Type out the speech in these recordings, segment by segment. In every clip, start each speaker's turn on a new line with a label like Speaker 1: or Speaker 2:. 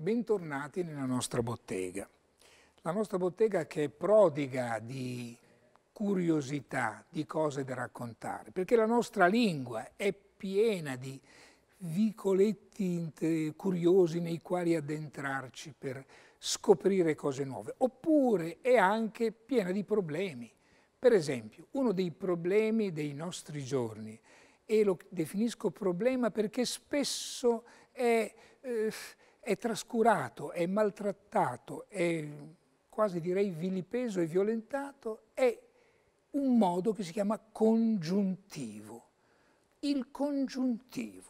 Speaker 1: Bentornati nella nostra bottega. La nostra bottega che è prodiga di curiosità, di cose da raccontare, perché la nostra lingua è piena di vicoletti curiosi nei quali addentrarci per scoprire cose nuove, oppure è anche piena di problemi. Per esempio, uno dei problemi dei nostri giorni, e lo definisco problema perché spesso è... Eh, è trascurato, è maltrattato, è quasi direi vilipeso e violentato, è un modo che si chiama congiuntivo. Il congiuntivo.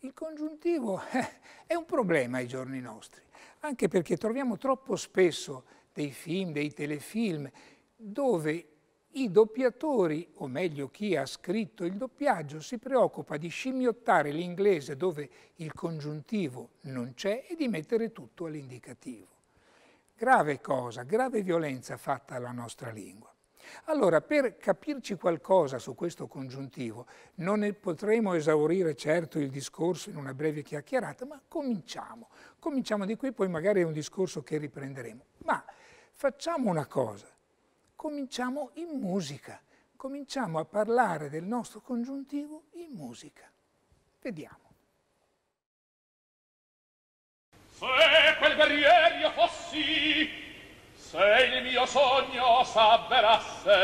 Speaker 1: Il congiuntivo eh, è un problema ai giorni nostri, anche perché troviamo troppo spesso dei film, dei telefilm, dove i doppiatori, o meglio chi ha scritto il doppiaggio, si preoccupa di scimmiottare l'inglese dove il congiuntivo non c'è e di mettere tutto all'indicativo. Grave cosa, grave violenza fatta alla nostra lingua. Allora, per capirci qualcosa su questo congiuntivo, non ne potremo esaurire certo il discorso in una breve chiacchierata, ma cominciamo. Cominciamo di qui, poi magari è un discorso che riprenderemo. Ma facciamo una cosa cominciamo in musica, cominciamo a parlare del nostro congiuntivo in musica. Vediamo. Se quel guerrier io fossi, se il mio sogno s'avverasse,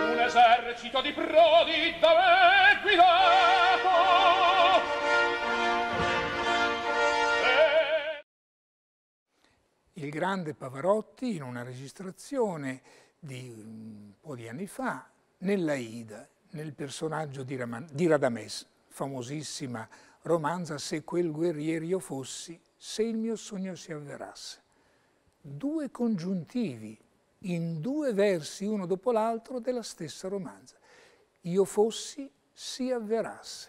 Speaker 1: un esercito di prodi da me guidare, il grande Pavarotti in una registrazione di un po' di anni fa, nella Ida, nel personaggio di, Raman, di Radames, famosissima romanza Se quel guerriero io fossi, se il mio sogno si avverasse. Due congiuntivi in due versi uno dopo l'altro della stessa romanza. Io fossi si avverasse.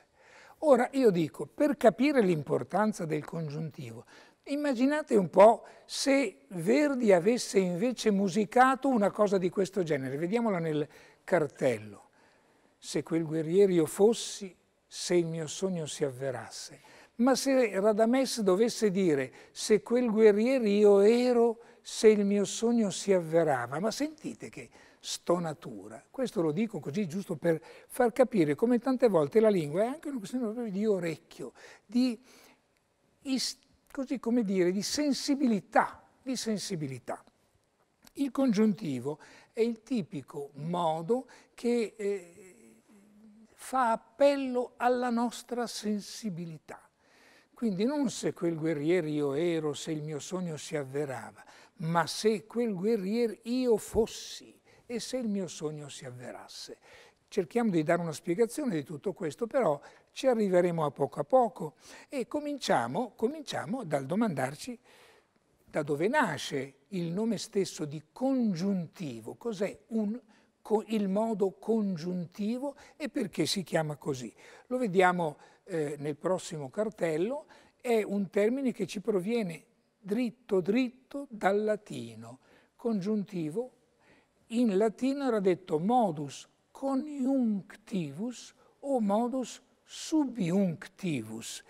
Speaker 1: Ora io dico, per capire l'importanza del congiuntivo, Immaginate un po' se Verdi avesse invece musicato una cosa di questo genere, vediamola nel cartello. Se quel guerriero io fossi, se il mio sogno si avverasse. Ma se Radames dovesse dire, se quel guerriero io ero, se il mio sogno si avverava. Ma sentite che stonatura. Questo lo dico così giusto per far capire come tante volte la lingua è anche una questione proprio di orecchio, di istinto così come dire, di sensibilità, di sensibilità. Il congiuntivo è il tipico modo che eh, fa appello alla nostra sensibilità. Quindi non se quel guerriero io ero, se il mio sogno si avverava, ma se quel guerriero io fossi e se il mio sogno si avverasse. Cerchiamo di dare una spiegazione di tutto questo, però ci arriveremo a poco a poco e cominciamo, cominciamo dal domandarci da dove nasce il nome stesso di congiuntivo, cos'è il modo congiuntivo e perché si chiama così. Lo vediamo eh, nel prossimo cartello, è un termine che ci proviene dritto dritto dal latino. Congiuntivo in latino era detto modus coniunctivus o modus subiunctivus.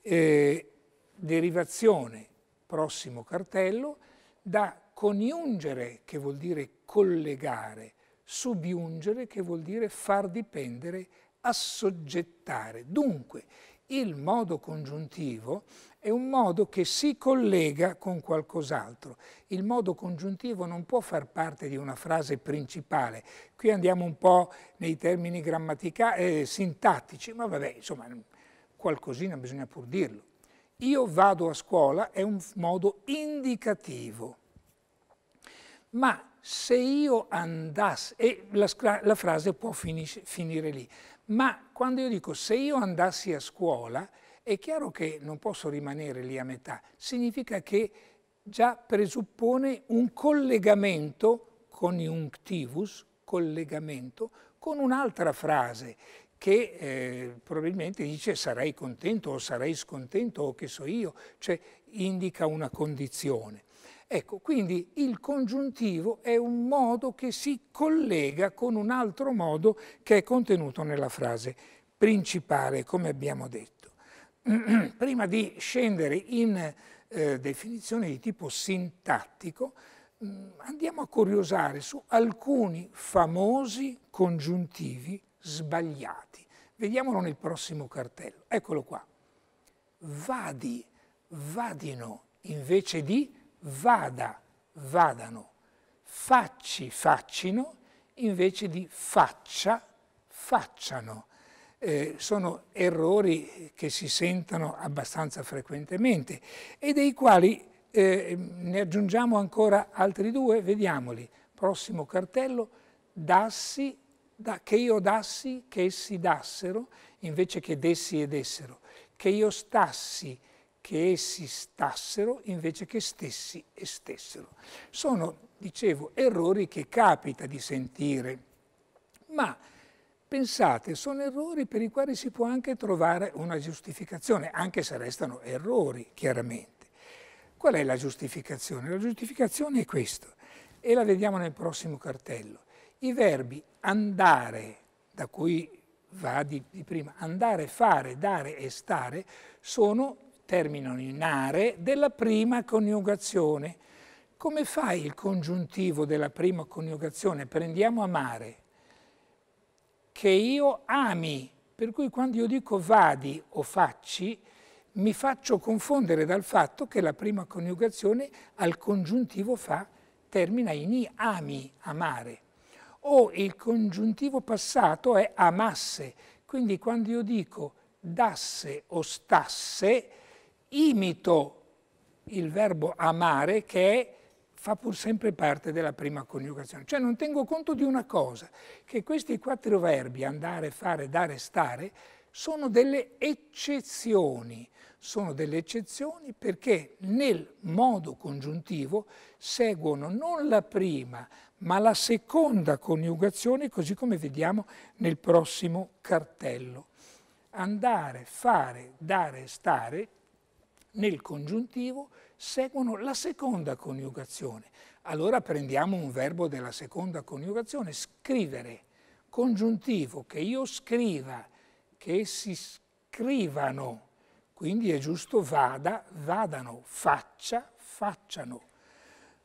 Speaker 1: Eh, derivazione, prossimo cartello, da coniungere, che vuol dire collegare, subiungere, che vuol dire far dipendere, assoggettare. Dunque, il modo congiuntivo è un modo che si collega con qualcos'altro. Il modo congiuntivo non può far parte di una frase principale. Qui andiamo un po' nei termini eh, sintattici, ma vabbè, insomma, qualcosina bisogna pur dirlo. Io vado a scuola è un modo indicativo. Ma se io andassi, e la, la frase può finis, finire lì, ma quando io dico se io andassi a scuola, è chiaro che non posso rimanere lì a metà, significa che già presuppone un collegamento, coniunctivus, collegamento, con un'altra frase che eh, probabilmente dice sarei contento o sarei scontento o che so io, cioè indica una condizione. Ecco, quindi il congiuntivo è un modo che si collega con un altro modo che è contenuto nella frase principale, come abbiamo detto. Prima di scendere in eh, definizione di tipo sintattico, mm, andiamo a curiosare su alcuni famosi congiuntivi sbagliati. Vediamolo nel prossimo cartello. Eccolo qua. Vadi, vadino, invece di vada, vadano, facci, faccino, invece di faccia, facciano. Eh, sono errori che si sentono abbastanza frequentemente e dei quali eh, ne aggiungiamo ancora altri due, vediamoli. Prossimo cartello, dassi, da, che io dassi, che essi dassero, invece che dessi ed essero, che io stassi, che essi stassero invece che stessi e stessero. Sono, dicevo, errori che capita di sentire, ma pensate, sono errori per i quali si può anche trovare una giustificazione, anche se restano errori, chiaramente. Qual è la giustificazione? La giustificazione è questa, e la vediamo nel prossimo cartello. I verbi andare, da cui va di, di prima, andare, fare, dare e stare, sono terminano in are, della prima coniugazione. Come fai il congiuntivo della prima coniugazione? Prendiamo amare, che io ami, per cui quando io dico vadi o facci, mi faccio confondere dal fatto che la prima coniugazione al congiuntivo fa termina in i, ami, amare. O il congiuntivo passato è amasse, quindi quando io dico dasse o stasse, imito il verbo amare che è, fa pur sempre parte della prima coniugazione. Cioè non tengo conto di una cosa, che questi quattro verbi, andare, fare, dare, stare, sono delle eccezioni. Sono delle eccezioni perché nel modo congiuntivo seguono non la prima, ma la seconda coniugazione, così come vediamo nel prossimo cartello. Andare, fare, dare, stare nel congiuntivo seguono la seconda coniugazione. Allora prendiamo un verbo della seconda coniugazione, scrivere, congiuntivo, che io scriva, che si scrivano, quindi è giusto vada, vadano, faccia, facciano.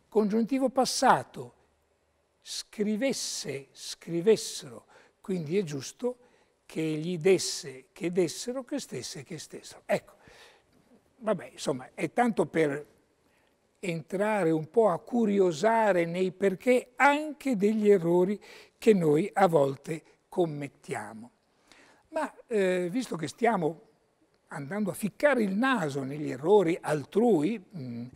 Speaker 1: Congiuntivo passato, scrivesse, scrivessero, quindi è giusto che gli desse, che dessero, che stesse, che stessero. Ecco, vabbè, insomma, è tanto per entrare un po' a curiosare nei perché anche degli errori che noi a volte commettiamo. Ma eh, visto che stiamo andando a ficcare il naso negli errori altrui, mm,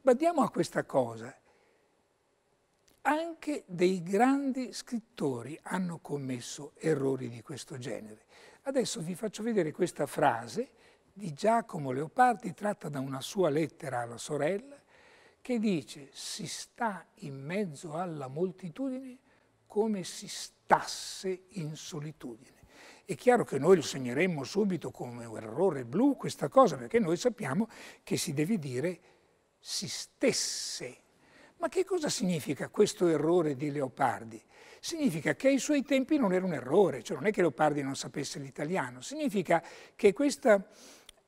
Speaker 1: badiamo a questa cosa. Anche dei grandi scrittori hanno commesso errori di questo genere. Adesso vi faccio vedere questa frase di Giacomo Leopardi tratta da una sua lettera alla sorella che dice si sta in mezzo alla moltitudine come si stasse in solitudine. È chiaro che noi lo segneremmo subito come un errore blu questa cosa perché noi sappiamo che si deve dire si stesse. Ma che cosa significa questo errore di Leopardi? significa che ai suoi tempi non era un errore, cioè non è che Leopardi non sapesse l'italiano, significa che questa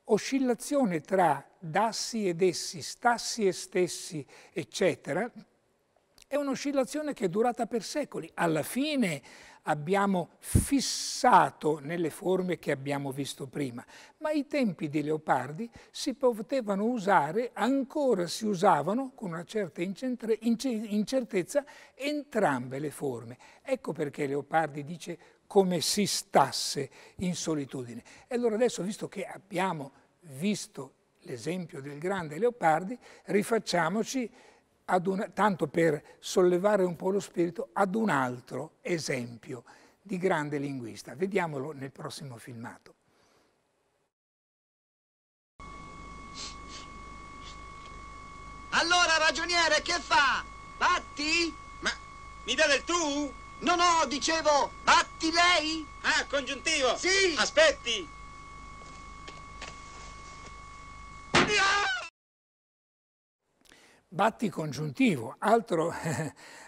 Speaker 1: oscillazione tra dassi ed essi, stassi e stessi, eccetera, è un'oscillazione che è durata per secoli. Alla fine abbiamo fissato nelle forme che abbiamo visto prima, ma i tempi dei Leopardi si potevano usare, ancora si usavano con una certa incertezza entrambe le forme. Ecco perché Leopardi dice come si stasse in solitudine. E allora adesso, visto che abbiamo visto l'esempio del grande Leopardi, rifacciamoci una, tanto per sollevare un po' lo spirito, ad un altro esempio di grande linguista. Vediamolo nel prossimo filmato. Allora, ragioniere, che fa? Batti? Ma mi dà del tu? No, no, dicevo, batti lei? Ah, congiuntivo? Sì! Aspetti! Batti congiuntivo, altro,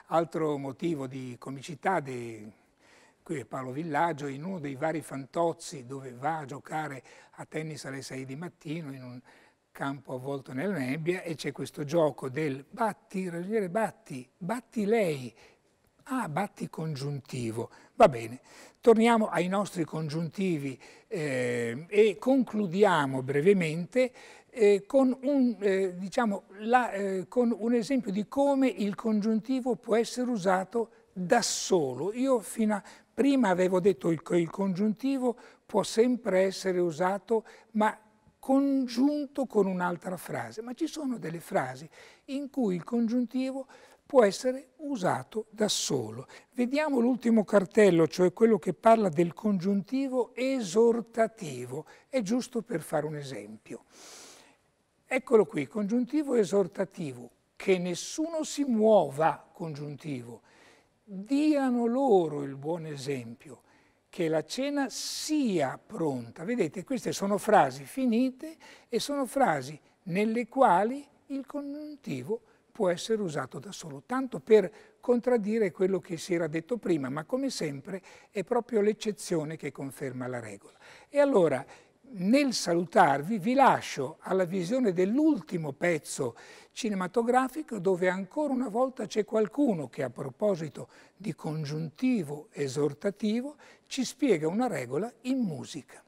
Speaker 1: altro motivo di comicità di, qui è Paolo Villaggio, in uno dei vari fantozzi dove va a giocare a tennis alle 6 di mattino in un campo avvolto nella nebbia e c'è questo gioco del batti, ragioniere batti, batti lei, ah batti congiuntivo, va bene. Torniamo ai nostri congiuntivi eh, e concludiamo brevemente eh, con, un, eh, diciamo, la, eh, con, un, esempio di come il congiuntivo può essere usato da solo. Io fino a prima avevo detto che il congiuntivo può sempre essere usato, ma congiunto con un'altra frase. Ma ci sono delle frasi in cui il congiuntivo può essere usato da solo. Vediamo l'ultimo cartello, cioè quello che parla del congiuntivo esortativo. È giusto per fare un esempio. Eccolo qui, congiuntivo esortativo, che nessuno si muova, congiuntivo. Diano loro il buon esempio, che la cena sia pronta. Vedete, queste sono frasi finite e sono frasi nelle quali il congiuntivo può essere usato da solo, tanto per contraddire quello che si era detto prima, ma come sempre è proprio l'eccezione che conferma la regola. E allora nel salutarvi vi lascio alla visione dell'ultimo pezzo cinematografico dove ancora una volta c'è qualcuno che a proposito di congiuntivo esortativo ci spiega una regola in musica.